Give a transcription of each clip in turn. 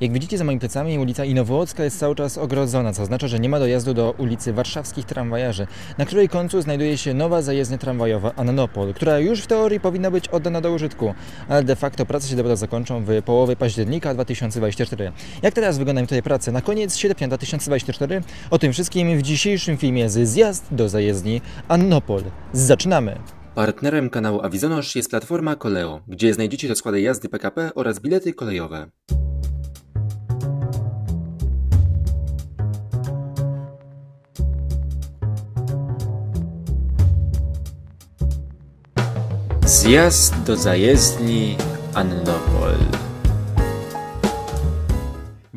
Jak widzicie za moimi plecami ulica Inowłocka jest cały czas ogrodzona, co oznacza, że nie ma dojazdu do ulicy Warszawskich Tramwajarzy, na której końcu znajduje się nowa zajezdnia tramwajowa Ananopol, która już w teorii powinna być oddana do użytku, ale de facto prace się dopiero zakończą w połowie października 2024. Jak teraz wyglądają tutaj prace? Na koniec sierpnia 2024 o tym wszystkim w dzisiejszym filmie z Zjazd do zajezdni Annopol. Zaczynamy! Partnerem kanału Awizonosz jest platforma Koleo, gdzie znajdziecie rozkłady jazdy PKP oraz bilety kolejowe. Zjazd do zajezdni Annopol.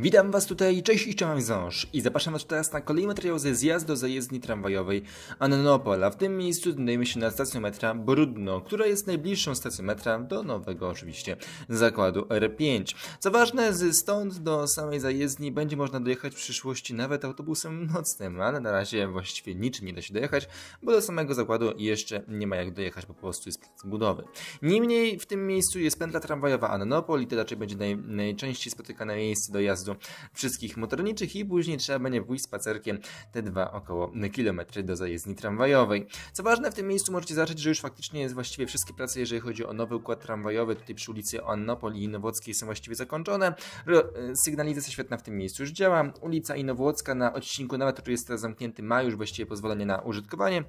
Witam Was tutaj, cześć i cześć ząż i zapraszam Was teraz na kolejny materiał ze zjazdu do zajezdni tramwajowej Annopola. W tym miejscu znajdujemy się na stacji metra Brudno, która jest najbliższą stacją metra do nowego oczywiście zakładu R5. Co ważne, stąd do samej zajezdni będzie można dojechać w przyszłości nawet autobusem nocnym, ale na razie właściwie niczym nie da się dojechać, bo do samego zakładu jeszcze nie ma jak dojechać, po prostu jest plac budowy. Niemniej w tym miejscu jest pętla tramwajowa Annonopol i to raczej będzie naj, najczęściej spotykane miejsce dojazdu wszystkich motorniczych i później trzeba będzie pójść spacerkiem te dwa około kilometry do zajezdni tramwajowej. Co ważne, w tym miejscu możecie zacząć, że już faktycznie jest właściwie wszystkie prace, jeżeli chodzi o nowy układ tramwajowy, tutaj przy ulicy Annopol i Nowockiej są właściwie zakończone. E, sygnalizacja świetna w tym miejscu już działa. Ulica Inowłocka na odcinku nawet, który jest teraz zamknięty, ma już właściwie pozwolenie na użytkowanie.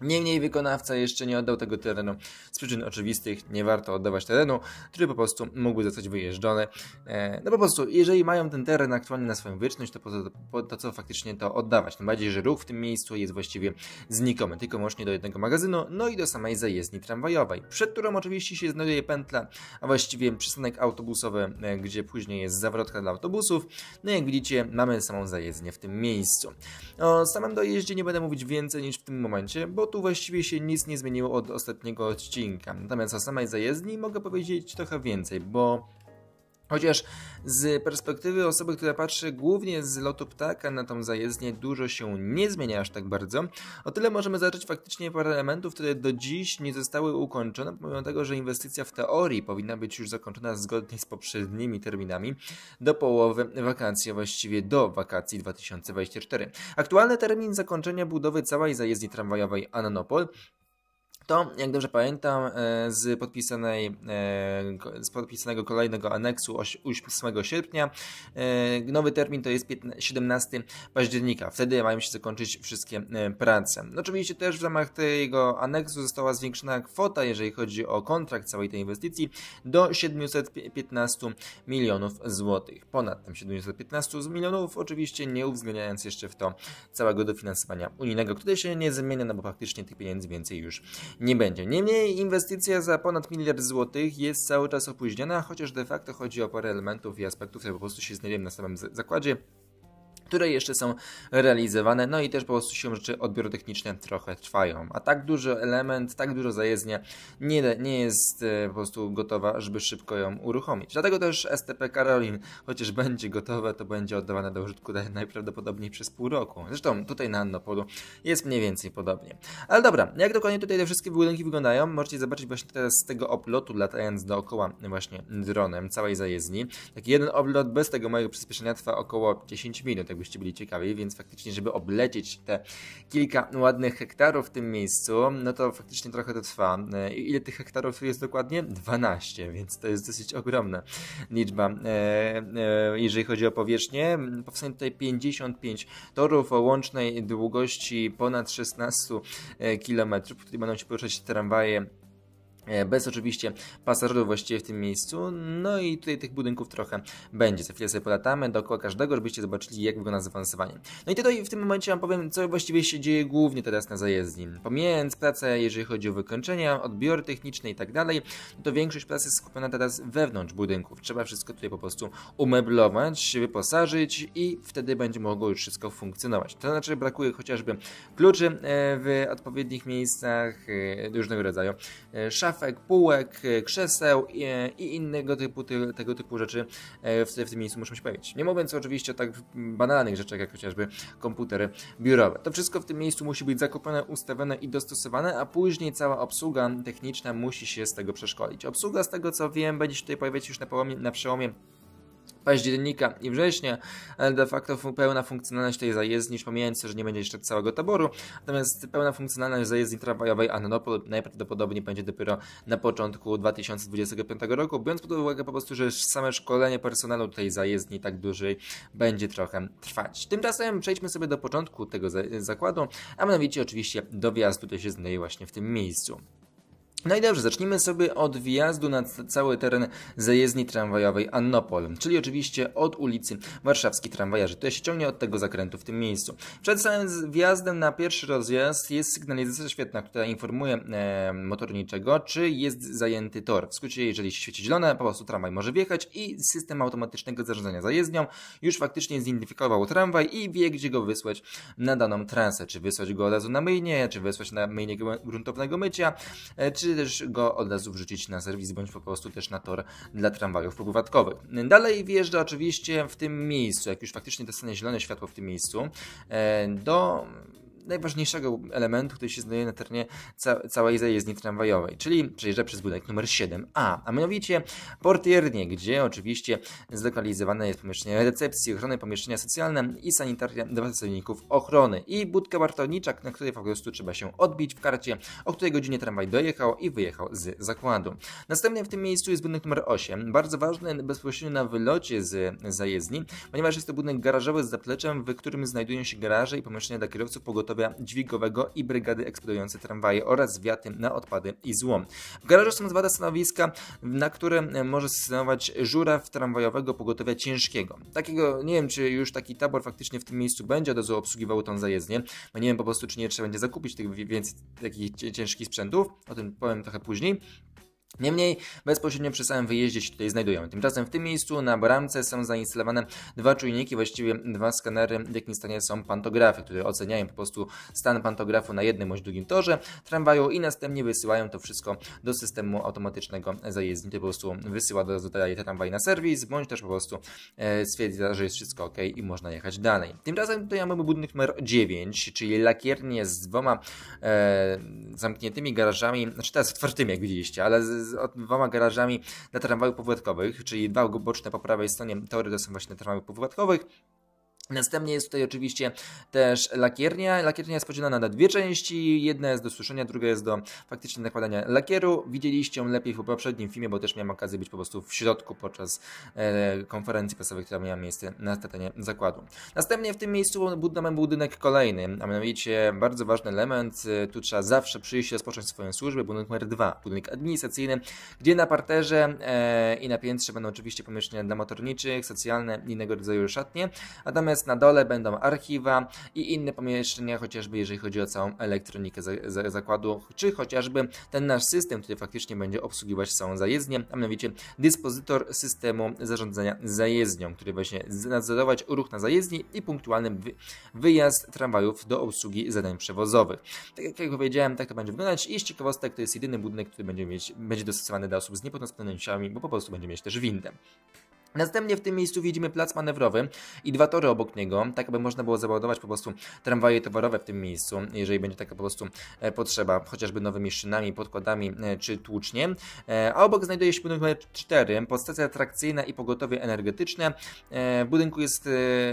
Niemniej wykonawca jeszcze nie oddał tego terenu. Z przyczyn oczywistych nie warto oddawać terenu, który po prostu mógłby zostać wyjeżdżony. E, no po prostu, jeżeli mają ten teren aktualnie na swoją wieczność, to po po to co faktycznie to oddawać. Tym bardziej, że ruch w tym miejscu jest właściwie znikomy, tylko łącznie do jednego magazynu, no i do samej zajezdni tramwajowej, przed którą oczywiście się znajduje pętla, a właściwie przystanek autobusowy, e, gdzie później jest zawrotka dla autobusów. No jak widzicie, mamy samą zajezdnię w tym miejscu. O samym dojeździe nie będę mówić więcej niż w tym momencie, bo bo tu właściwie się nic nie zmieniło od ostatniego odcinka. Natomiast o samej zajezdni mogę powiedzieć trochę więcej, bo Chociaż z perspektywy osoby, która patrzy głównie z lotu ptaka na tą zajezdnię, dużo się nie zmienia aż tak bardzo. O tyle możemy zacząć faktycznie parę elementów, które do dziś nie zostały ukończone, pomimo tego, że inwestycja w teorii powinna być już zakończona zgodnie z poprzednimi terminami do połowy wakacji, a właściwie do wakacji 2024. Aktualny termin zakończenia budowy całej zajezdni tramwajowej Ananopol to, jak dobrze pamiętam, e, z, podpisanej, e, z podpisanego kolejnego aneksu 8 sierpnia. E, nowy termin to jest 15, 17 października. Wtedy mają się zakończyć wszystkie prace. No, oczywiście też w ramach tego aneksu została zwiększona kwota, jeżeli chodzi o kontrakt całej tej inwestycji, do 715 milionów złotych. Ponad tam 715 milionów, oczywiście nie uwzględniając jeszcze w to całego dofinansowania unijnego, które się nie zmienia, no bo praktycznie tych pieniędzy więcej już nie będzie. Niemniej inwestycja za ponad miliard złotych jest cały czas opóźniona, chociaż de facto chodzi o parę elementów i aspektów, które po prostu się znajdują na samym zakładzie które jeszcze są realizowane, no i też po prostu się rzeczy odbiory trochę trwają. A tak duży element, tak dużo zajezdnia nie, nie jest e, po prostu gotowa, żeby szybko ją uruchomić. Dlatego też STP Karolin, chociaż będzie gotowe, to będzie oddawane do użytku najprawdopodobniej przez pół roku. Zresztą tutaj na Annopolu jest mniej więcej podobnie. Ale dobra, jak dokładnie tutaj te wszystkie budynki wyglądają, możecie zobaczyć właśnie teraz z tego oblotu, latając dookoła właśnie dronem całej zajezdni. Taki jeden oblot bez tego mojego przyspieszenia trwa około 10 minut, jakby jakbyście byli ciekawi, więc faktycznie, żeby oblecieć te kilka ładnych hektarów w tym miejscu, no to faktycznie trochę to trwa. E, ile tych hektarów jest dokładnie? 12, więc to jest dosyć ogromna liczba. E, e, jeżeli chodzi o powierzchnię, powstanie tutaj 55 torów o łącznej długości ponad 16 km, w których będą się poruszać tramwaje E, bez oczywiście pasażerów właściwie w tym miejscu, no i tutaj tych budynków trochę będzie. Za chwilę sobie polatamy dookoła każdego, żebyście zobaczyli jak wygląda zaawansowanie. No i tutaj w tym momencie Wam powiem, co właściwie się dzieje głównie teraz na zajezdni. Pomijając pracę, jeżeli chodzi o wykończenia, odbiory techniczne i tak dalej, to większość pracy jest skupiona teraz wewnątrz budynków. Trzeba wszystko tutaj po prostu umeblować, wyposażyć i wtedy będzie mogło już wszystko funkcjonować. To znaczy brakuje chociażby kluczy e, w odpowiednich miejscach, e, różnego rodzaju szaf, szafek, półek, e, krzeseł i, e, i innego typu, ty, tego typu rzeczy e, w, w, tym miejscu muszą się pojawić. Nie mówiąc oczywiście o tak banalnych rzeczach, jak chociażby komputery biurowe. To wszystko w tym miejscu musi być zakupione, ustawione i dostosowane, a później cała obsługa techniczna musi się z tego przeszkolić. Obsługa z tego co wiem będzie się tutaj pojawiać już na, połomie, na przełomie października i września. De facto pełna funkcjonalność tej zajezdni, już pomijając że nie będzie jeszcze całego taboru, natomiast pełna funkcjonalność zajezdni tramwajowej Anonopol najprawdopodobniej będzie dopiero na początku 2025 roku, biorąc pod uwagę po prostu, że same szkolenie personelu tej zajezdni tak dużej będzie trochę trwać. Tymczasem przejdźmy sobie do początku tego zakładu, a mianowicie oczywiście do wjazdu, który się znajduje właśnie w tym miejscu. No i dobrze, zacznijmy sobie od wjazdu na cały teren zajezdni tramwajowej Annopol, czyli oczywiście od ulicy Warszawskiej Tramwajarzy. To się ciągnie od tego zakrętu w tym miejscu. Przed samym wjazdem na pierwszy rozjazd jest sygnalizacja świetna, która informuje e, motorniczego, czy jest zajęty tor. W skrócie, jeżeli się świeci zielone, po prostu tramwaj może wjechać i system automatycznego zarządzania zajezdnią już faktycznie zidentyfikował tramwaj i wie, gdzie go wysłać na daną trasę. Czy wysłać go od razu na myjnie, czy wysłać na myjnie gruntownego mycia, e, czy też go od razu wrzucić na serwis bądź po prostu też na tor dla tramwajów pogłówatkowych. Dalej wjeżdża oczywiście w tym miejscu, jak już faktycznie dostanie zielone światło w tym miejscu, e, do najważniejszego elementu, który się znajduje na terenie ca całej zajezdni tramwajowej, czyli przejeżdża przez budynek numer 7A, a mianowicie portiernie, gdzie oczywiście zlokalizowane jest pomieszczenie recepcji, ochrony, pomieszczenia socjalne i sanitaria dla pracowników ochrony i budka wartownicza, na której po prostu trzeba się odbić w karcie, o której godzinie tramwaj dojechał i wyjechał z zakładu. Następnie w tym miejscu jest budynek numer 8, bardzo ważny bezpośrednio na wylocie z zajezdni, ponieważ jest to budynek garażowy z zapleczem, w którym znajdują się garaże i pomieszczenia dla kierowców pogotowych dźwigowego i brygady eksplodujące tramwaje oraz wiaty na odpady i złom. W garażu są dwa stanowiska, na które e, może stacjonować żuraw tramwajowego pogotowia ciężkiego. Takiego, nie wiem czy już taki tabor faktycznie w tym miejscu będzie od razu obsługiwał tą zajezdnię, bo no nie wiem po prostu czy nie trzeba będzie zakupić tych więcej takich ciężkich sprzętów, o tym powiem trochę później. Niemniej bezpośrednio przy samym wyjeździe się tutaj znajdują. Tymczasem w tym miejscu na bramce są zainstalowane dwa czujniki, właściwie dwa skanery, w jakim stanie są pantografy, które oceniają po prostu stan pantografu na jednym bądź drugim torze tramwaju i następnie wysyłają to wszystko do systemu automatycznego zajezdni. To po prostu wysyła do dalej tramwaj na serwis, bądź też po prostu e, stwierdza, że jest wszystko ok i można jechać dalej. Tymczasem tutaj mamy budynek numer 9, czyli lakiernie z dwoma e, zamkniętymi garażami, znaczy teraz otwartymi jak widzieliście, ale z z dwoma garażami dla tramwajów powładkowych, czyli dwa boczne po prawej stronie tory to są właśnie tramwajów powładkowych Następnie jest tutaj oczywiście też lakiernia. Lakiernia jest podzielona na dwie części. Jedna jest do suszenia, druga jest do faktycznie nakładania lakieru. Widzieliście ją lepiej w poprzednim filmie, bo też miałem okazję być po prostu w środku podczas e, konferencji prasowej, która miała miejsce na statanie zakładu. Następnie w tym miejscu budujemy budynek kolejny, a mianowicie bardzo ważny element. Tu trzeba zawsze przyjść i rozpocząć swoją służbę. Budynek numer dwa, budynek administracyjny, gdzie na parterze e, i na piętrze będą oczywiście pomieszczenia dla motorniczych, socjalne i innego rodzaju szatnie. Natomiast Natomiast na dole będą archiwa i inne pomieszczenia, chociażby jeżeli chodzi o całą elektronikę zakładu, czy chociażby ten nasz system, który faktycznie będzie obsługiwać całą zajezdnię, a mianowicie dyspozytor systemu zarządzania zajezdnią, który właśnie nadzorować ruch na zajezdni i punktualny wyjazd tramwajów do obsługi zadań przewozowych. Tak jak powiedziałem, tak to będzie wyglądać i z ciekawostek to jest jedyny budynek, który będzie, mieć, będzie dostosowany dla osób z niepełnosprawnościami, bo po prostu będzie mieć też windę. Następnie w tym miejscu widzimy plac manewrowy i dwa tory obok niego, tak aby można było załadować po prostu tramwaje towarowe w tym miejscu, jeżeli będzie taka po prostu e, potrzeba, chociażby nowymi szynami, podkładami e, czy tłucznie. E, a obok znajduje się budynek numer 4, podstacja atrakcyjna i pogotowie energetyczne. Budynku jest,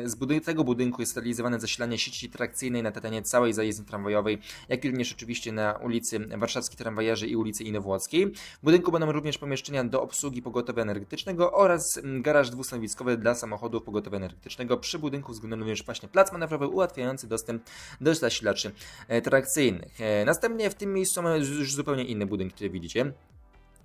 z budynku, tego budynku jest realizowane zasilanie sieci trakcyjnej na terenie całej zajezdni tramwajowej, jak i również oczywiście na ulicy Warszawskiej Tramwajerzy i ulicy Inowłockiej. W budynku będą również pomieszczenia do obsługi pogotowia energetycznego oraz galerii garaż dwustanowiskowy dla samochodów pogotowia energetycznego. Przy budynku uwzględniono również właśnie plac manewrowy ułatwiający dostęp do zasilaczy e, trakcyjnych. E, następnie w tym miejscu mamy już zupełnie inny budynek, który widzicie.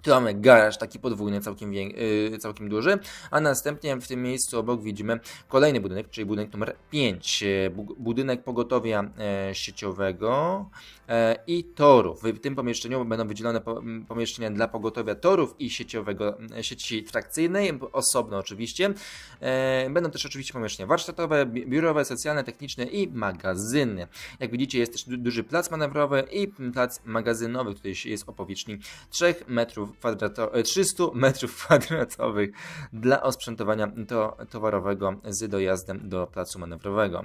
Tu mamy garaż taki podwójny, całkiem, yy, całkiem duży, a następnie w tym miejscu obok widzimy kolejny budynek, czyli budynek numer 5, y, budynek pogotowia e, sieciowego e, i torów. W tym pomieszczeniu będą wydzielone po, pomieszczenia dla pogotowia torów i sieciowego, sieci trakcyjnej, osobno oczywiście. E, będą też oczywiście pomieszczenia warsztatowe, biurowe, socjalne, techniczne i magazyny. Jak widzicie jest też duży plac manewrowy i plac magazynowy, który jest o powierzchni 3 metrów kwadratowych, e, 300 metrów kwadratowych dla osprzętowania to, towarowego z dojazdem do placu manewrowego.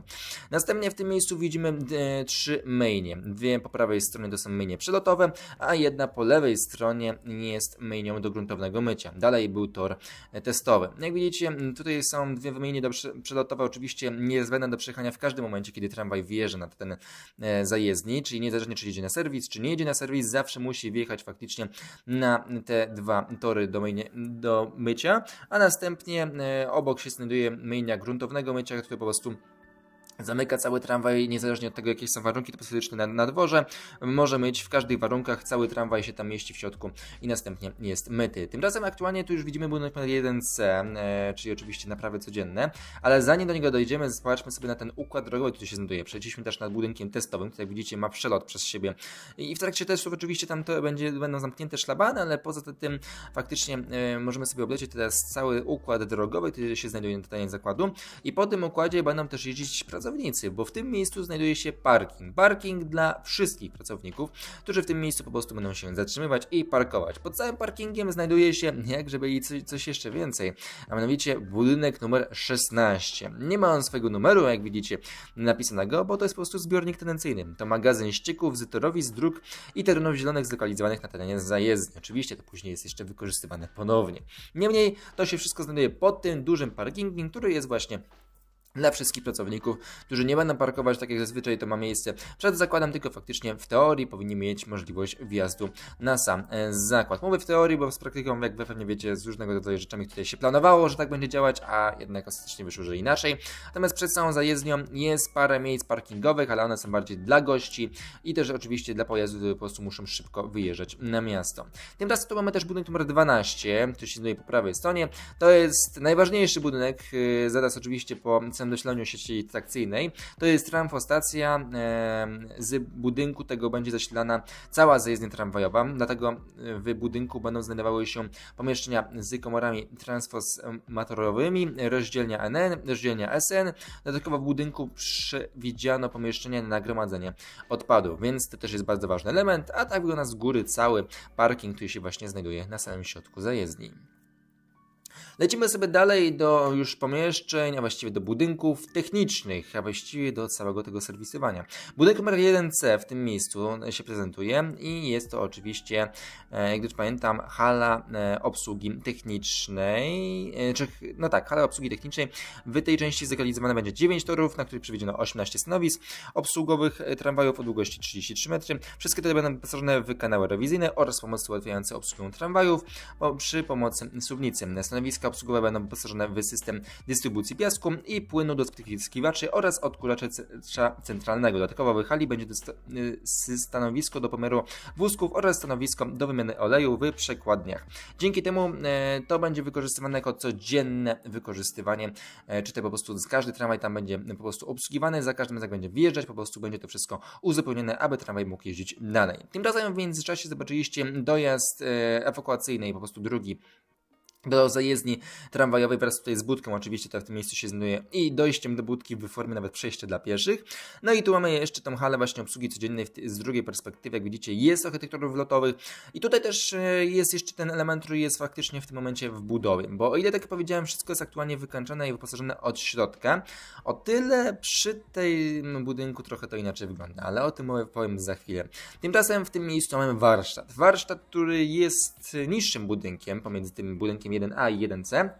Następnie w tym miejscu widzimy e, trzy mainie. Dwie po prawej stronie to są mainie przelotowe, a jedna po lewej stronie jest mainią do gruntownego mycia. Dalej był tor testowy. Jak widzicie, tutaj są dwie mainie przelotowe, oczywiście niezbędne do przejechania w każdym momencie, kiedy tramwaj wjeżdża na ten e, zajezdni, czyli niezależnie czy jedzie na serwis, czy nie jedzie na serwis, zawsze musi wjechać faktycznie na te dwa tory do, myjnie, do mycia, a następnie e, obok się znajduje myjnia gruntownego mycia, które po prostu Zamyka cały tramwaj, niezależnie od tego, jakie są warunki atmosferyczne na, na dworze. Może mieć w każdych warunkach, cały tramwaj się tam mieści w środku i następnie jest myty. Tymczasem aktualnie tu już widzimy budynek numer 1C, e, czyli oczywiście naprawy codzienne, ale zanim do niego dojdziemy, zobaczmy sobie na ten układ drogowy, który się znajduje. Przejdziemy też nad budynkiem testowym, który jak widzicie ma przelot przez siebie i w trakcie testów oczywiście tam to będzie, będą zamknięte szlabany, ale poza tym faktycznie e, możemy sobie oblecieć teraz cały układ drogowy, który się znajduje na terenie zakładu i po tym układzie będą też jeździć pracownicy pracownicy, bo w tym miejscu znajduje się parking. Parking dla wszystkich pracowników, którzy w tym miejscu po prostu będą się zatrzymywać i parkować. Pod całym parkingiem znajduje się jakżeby i coś, coś jeszcze więcej, a mianowicie budynek numer 16. Nie ma on swojego numeru, jak widzicie, napisanego, bo to jest po prostu zbiornik tendencyjny. To magazyn ścieków, zytorowisk, dróg i terenów zielonych zlokalizowanych na terenie zajezdni. Oczywiście to później jest jeszcze wykorzystywane ponownie. Niemniej to się wszystko znajduje pod tym dużym parkingiem, który jest właśnie dla wszystkich pracowników, którzy nie będą parkować tak jak zazwyczaj to ma miejsce przed zakładem, tylko faktycznie w teorii powinni mieć możliwość wjazdu na sam e, zakład. Mówię w teorii, bo z praktyką, jak pewnie wiecie, z różnego rodzaju rzeczami tutaj się planowało, że tak będzie działać, a jednak ostatecznie wyszło, że inaczej. Natomiast przed samą zajezdnią jest parę miejsc parkingowych, ale one są bardziej dla gości i też oczywiście dla pojazdów, które po prostu muszą szybko wyjeżdżać na miasto. Tymczasem tu mamy też budynek numer 12, który się znajduje po prawej stronie. To jest najważniejszy budynek, e, zaraz oczywiście po autobusem do Śleniu sieci trakcyjnej. To jest tramfostacja. Z budynku tego będzie zasilana cała zajezdnia tramwajowa, dlatego e, w budynku będą znajdowały się pomieszczenia z komorami transformatorowymi, rozdzielnia NN, rozdzielnia SN. Dodatkowo w budynku przewidziano pomieszczenie na gromadzenie odpadów, więc to też jest bardzo ważny element, a tak wygląda z góry cały parking, który się właśnie znajduje na samym środku zajezdni. Lecimy sobie dalej do już pomieszczeń, a właściwie do budynków technicznych, a właściwie do całego tego serwisowania. Budynek numer 1C w tym miejscu się prezentuje i jest to oczywiście, e, jak dobrze pamiętam, hala e, obsługi technicznej, e, czy, no tak, hala obsługi technicznej. W tej części zlokalizowane będzie 9 torów, na których przewidziano 18 stanowisk obsługowych tramwajów o długości 33 metry. Wszystkie te będą wyposażone w kanały rewizyjne oraz pomocy ułatwiające obsługę tramwajów przy pomocy suwnicy. Stanowiska obsługowe będą wyposażone w system dystrybucji piasku i płynu do spryskiwaczy oraz odkurzacza centralnego. Dodatkowo w hali będzie y, stanowisko do pomiaru wózków oraz stanowisko do wymiany oleju w przekładniach. Dzięki temu e, to będzie wykorzystywane jako codzienne wykorzystywanie, e, czy to po prostu każdy tramwaj tam będzie po prostu obsługiwany, za każdym razem będzie wjeżdżać, po prostu będzie to wszystko uzupełnione, aby tramwaj mógł jeździć dalej. Tymczasem w międzyczasie zobaczyliście dojazd e, ewakuacyjny i po prostu drugi do zajezdni tramwajowej wraz tutaj z budką, oczywiście tak w tym miejscu się znajduje i dojściem do budki w formie nawet przejścia dla pieszych. No i tu mamy jeszcze tą halę właśnie obsługi codziennej z drugiej perspektywy, jak widzicie jest architekturów lotowych i tutaj też e, jest jeszcze ten element, który jest faktycznie w tym momencie w budowie, bo o ile tak jak powiedziałem wszystko jest aktualnie wykończone i wyposażone od środka, o tyle przy tym no, budynku trochę to inaczej wygląda, ale o tym powiem za chwilę. Tymczasem w tym miejscu mamy warsztat. Warsztat, który jest niższym budynkiem pomiędzy tym budynkiem 1A i 1C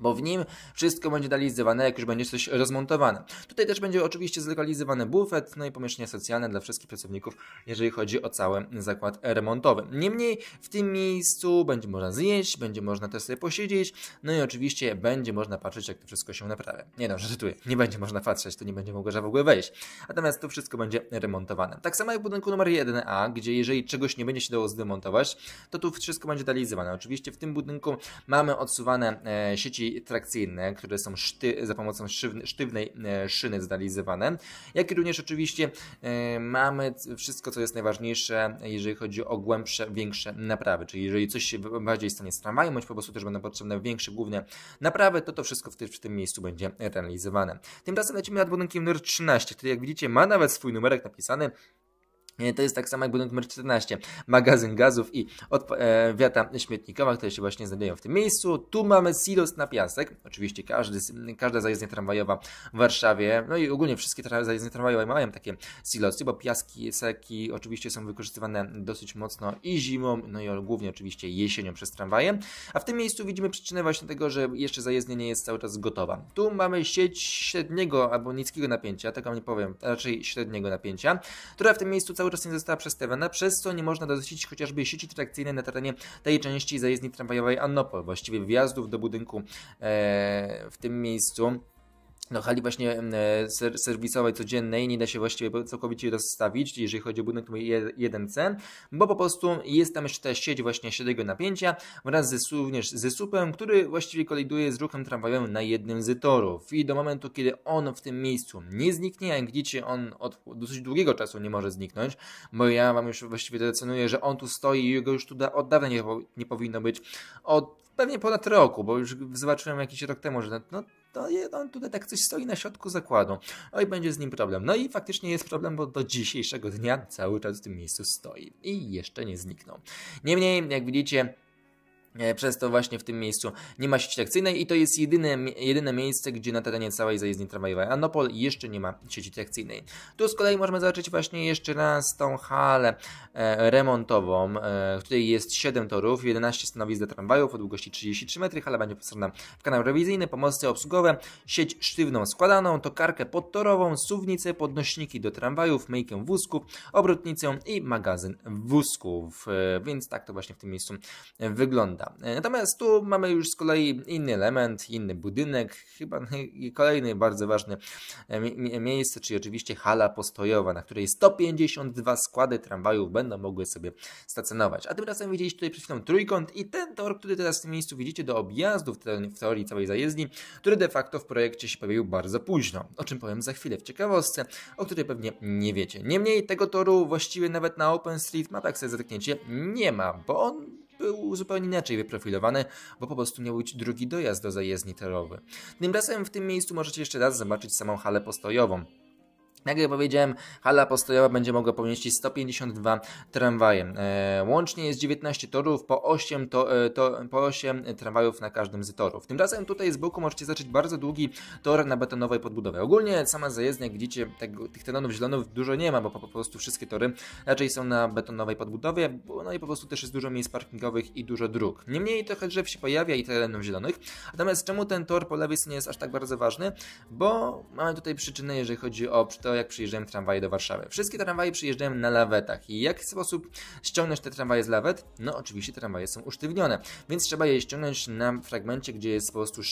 bo w nim wszystko będzie legalizowane, jak już będzie coś rozmontowane. Tutaj też będzie oczywiście zlokalizowany bufet, no i pomieszczenia socjalne dla wszystkich pracowników, jeżeli chodzi o cały zakład remontowy. Niemniej w tym miejscu będzie można zjeść, będzie można też sobie posiedzieć, no i oczywiście będzie można patrzeć, jak to wszystko się naprawia. Nie no, żartuję, nie będzie można patrzeć, to nie będzie mogło w ogóle wejść. Natomiast to wszystko będzie remontowane. Tak samo jak w budynku numer 1a, gdzie jeżeli czegoś nie będzie się dało zdemontować, to tu wszystko będzie legalizowane. Oczywiście w tym budynku mamy odsuwane e, sieci trakcyjne, które są szty, za pomocą szywny, sztywnej e, szyny zrealizowane, jak i również oczywiście e, mamy wszystko, co jest najważniejsze, jeżeli chodzi o głębsze, większe naprawy, czyli jeżeli coś się bardziej stanie z tramwajem, bądź po prostu też będą potrzebne większe główne naprawy, to to wszystko w, te, w tym miejscu będzie realizowane. Tymczasem lecimy nad budynkiem numer 13, który jak widzicie ma nawet swój numerek napisany, to jest tak samo jak budynek numer 14, magazyn gazów i odpa- e, wiata śmietnikowa, które się właśnie znajdują w tym miejscu. Tu mamy silos na piasek, oczywiście każdy, każda zajezdnia tramwajowa w Warszawie, no i ogólnie wszystkie tra- zajezdnie tramwajowe mają takie silosy, bo piaski, seki oczywiście są wykorzystywane dosyć mocno i zimą, no i głównie oczywiście jesienią przez tramwaje. A w tym miejscu widzimy przyczynę właśnie tego, że jeszcze zajezdnia nie jest cały czas gotowa. Tu mamy sieć średniego albo niskiego napięcia, tak wam nie powiem, raczej średniego napięcia, która w tym miejscu cały cały czas nie została przestawiona, przez co nie można dosyć chociażby sieci trakcyjnej na terenie tej części zajezdni tramwajowej Annopol, właściwie wjazdów do budynku e, w tym miejscu no, hali właśnie e, serwisowej, codziennej nie da się właściwie całkowicie rozstawić, jeżeli chodzi o budynek numer jeden cen, bo po prostu jest tam jeszcze ta sieć właśnie średniego napięcia wraz również ze supem, który właściwie koliduje z ruchem tramwajowym na jednym z torów. I do momentu, kiedy on w tym miejscu nie zniknie, jak widzicie, on od dosyć długiego czasu nie może zniknąć, bo ja Wam już właściwie decyduję, że on tu stoi i jego już tu od dawna nie, nie powinno być. Od pewnie ponad roku, bo już zobaczyłem jakiś rok temu, że no, to on tutaj tak coś stoi na środku zakładu. No i będzie z nim problem. No i faktycznie jest problem, bo do dzisiejszego dnia cały czas w tym miejscu stoi i jeszcze nie zniknął. Niemniej, jak widzicie, E, przez to właśnie w tym miejscu nie ma sieci trakcyjnej i to jest jedyne, jedyne miejsce, gdzie na terenie całej zajezdni tramwajowej Anopol jeszcze nie ma sieci trakcyjnej. Tu z kolei możemy zobaczyć właśnie jeszcze raz tą halę e, remontową, tutaj e, której jest 7 torów, 11 stanowisk dla tramwajów o długości 33 metry. Hala będzie wpisana w kanał rewizyjny, pomosty obsługowe, sieć sztywną składaną, tokarkę podtorową, suwnicę, podnośniki do tramwajów, myjkę wózków, obrotnicę i magazyn wózków. Więc tak to właśnie w tym miejscu wygląda wygląda. E, natomiast tu mamy już z kolei inny element, inny budynek, chyba kolejny bardzo ważne e, miejsce, czyli oczywiście hala postojowa, na której 152 składy tramwajów będą mogły sobie stacjonować. A tymczasem widzieliście tutaj przed chwilą trójkąt i ten tor, który teraz w tym miejscu widzicie do objazdów w teorii całej zajezdni, który de facto w projekcie się pojawił bardzo późno, o czym powiem za chwilę w ciekawostce, o której pewnie nie wiecie. Niemniej tego toru właściwie nawet na OpenStreetMapach tak sobie zerkniecie nie ma, bo on był zupełnie inaczej wyprofilowany, bo po prostu miał być drugi dojazd do zajezdni torowy. Tymczasem w tym miejscu możecie jeszcze raz zobaczyć samą halę postojową. Jak ja powiedziałem, hala postojowa będzie mogła pomieścić 152 tramwaje. E, łącznie jest 19 torów, po 8, to, e, to, po 8 tramwajów na każdym z torów. Tymczasem tutaj z boku możecie zacząć bardzo długi tor na betonowej podbudowie. Ogólnie sama zajezdnia, jak widzicie, tych terenów zielonych dużo nie ma, bo po, po, prostu wszystkie tory raczej są na betonowej podbudowie, no i po prostu też jest dużo miejsc parkingowych i dużo dróg. Niemniej trochę drzew się pojawia i terenów zielonych. Natomiast czemu ten tor po lewej stronie jest aż tak bardzo ważny? Bo mamy tutaj przyczynę, jeżeli chodzi o przytor to, jak przyjeżdżałem tramwaje do Warszawy. Wszystkie tramwaje przyjeżdżałem na lawetach. I jaki sposób ściągnąć te tramwaje z lawet? No oczywiście tramwaje są usztywnione, więc trzeba je ściągnąć na fragmencie, gdzie jest po prostu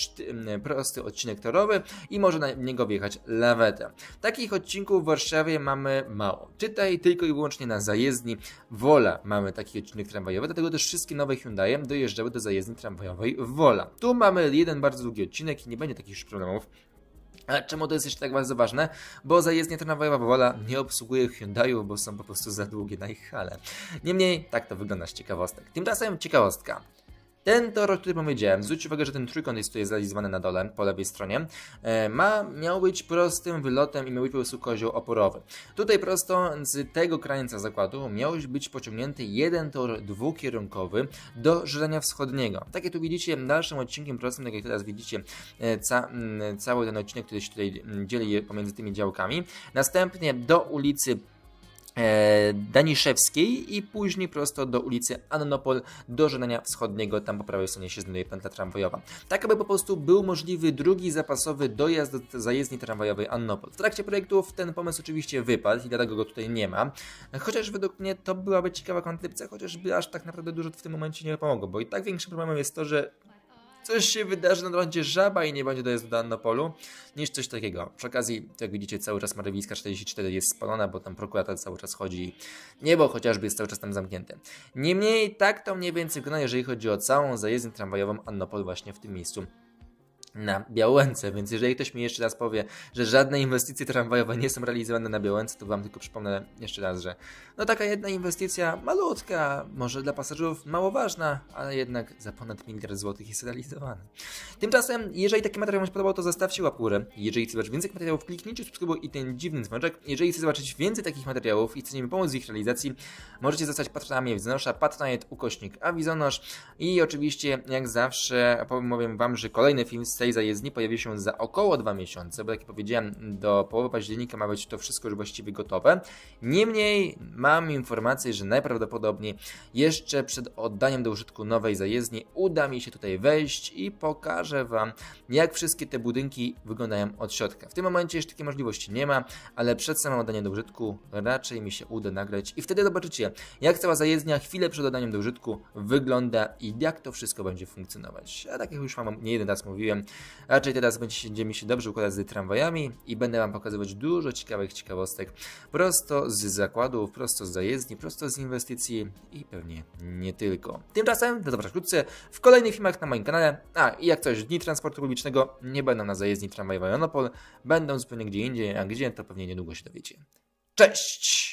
prosty odcinek torowy i może na niego wjechać lawetę. Takich odcinków w Warszawie mamy mało. Czytaj tylko i wyłącznie na zajezdni Wola mamy taki odcinek tramwajowy, dlatego też wszystkie nowe Hyundai dojeżdżały do zajezdni tramwajowej Wola. Tu mamy jeden bardzo długi odcinek i nie będzie takich już problemów a czemu to jest jeszcze tak bardzo ważne? Bo zajezdnia tramwajowa Wola nie obsługuje Hyundai'u, bo są po prostu za długie na ich hale. Niemniej, tak to wygląda z ciekawostek. Tymczasem ciekawostka. Ten tor, który powiedziałem, zwróć uwagę, że ten trójkąt jest tutaj zrealizowany na dole, po lewej stronie, e, ma, miał być prostym wylotem i miał być po prostu kozioł oporowy. Tutaj prosto z tego krańca zakładu miał być pociągnięty jeden tor dwukierunkowy do żylenia wschodniego. Tak jak tu widzicie, dalszym odcinkiem prostym, tak jak teraz widzicie e, ca, cały ten odcinek, który się tutaj dzieli pomiędzy tymi działkami. Następnie do ulicy E, Daniszewskiej i później prosto do ulicy Annopol do Żenania Wschodniego, tam po prawej stronie się znajduje pętla tramwajowa. Tak aby po prostu był możliwy drugi zapasowy dojazd do zajezdni tramwajowej Annopol. W trakcie projektów ten pomysł oczywiście wypadł i dlatego go tutaj nie ma, chociaż według mnie to byłaby ciekawa koncepcja, chociażby aż tak naprawdę dużo w tym momencie nie pomogło, bo i tak większym problemem jest to, że coś się wydarzy na rondzie żaba i nie będzie to jest dodane na polu, niż coś takiego. Przy okazji, jak widzicie, cały czas Marwiska 44 jest spalona, bo tam prokurator cały czas chodzi. Niebo chociażby jest cały czas tam zamknięte. Niemniej tak to mniej więcej wygląda, jeżeli chodzi o całą zajezdnię tramwajową Annopol właśnie w tym miejscu na Białęce, więc jeżeli ktoś mi jeszcze raz powie, że żadne inwestycje tramwajowe nie są realizowane na Białęce, to Wam tylko przypomnę jeszcze raz, że no taka jedna inwestycja malutka, może dla pasażerów mało ważna, ale jednak za ponad miliard złotych jest realizowana. Tymczasem, jeżeli taki materiał Wam się podobał, to zostawcie łapkę górę. Jeżeli chcesz zobaczyć więcej materiałów, kliknijcie subskrybuj i ten dziwny dzwoneczek. Jeżeli chcesz zobaczyć więcej takich materiałów i chcecie mi pomóc w ich realizacji, możecie zostać patronami Wizonosza, patronite ukośnik Awizonosz i oczywiście, jak zawsze, powiem Wam, że kolejny film z tej tej zajezdni pojawi się za około dwa miesiące, bo jak powiedziałem, do połowy października ma być to wszystko już właściwie gotowe. Niemniej mam informację, że najprawdopodobniej jeszcze przed oddaniem do użytku nowej zajezdni uda mi się tutaj wejść i pokażę Wam, jak wszystkie te budynki wyglądają od środka. W tym momencie jeszcze takiej możliwości nie ma, ale przed samym oddaniem do użytku raczej mi się uda nagrać i wtedy zobaczycie, jak cała zajezdnia chwilę przed oddaniem do użytku wygląda i jak to wszystko będzie funkcjonować. A tak jak już Wam nie jeden raz mówiłem, Raczej teraz mi się dobrze układać z tramwajami i będę Wam pokazywać dużo ciekawych ciekawostek prosto z zakładów, prosto z zajezdni, prosto z inwestycji i pewnie nie tylko. Tymczasem, do zobaczenia wkrótce, w kolejnych filmach na moim kanale, a i jak coś dni transportu publicznego nie będą na zajezdni tramwajowej Monopol, będą zupełnie gdzie indziej, a gdzie to pewnie niedługo się dowiecie. Cześć!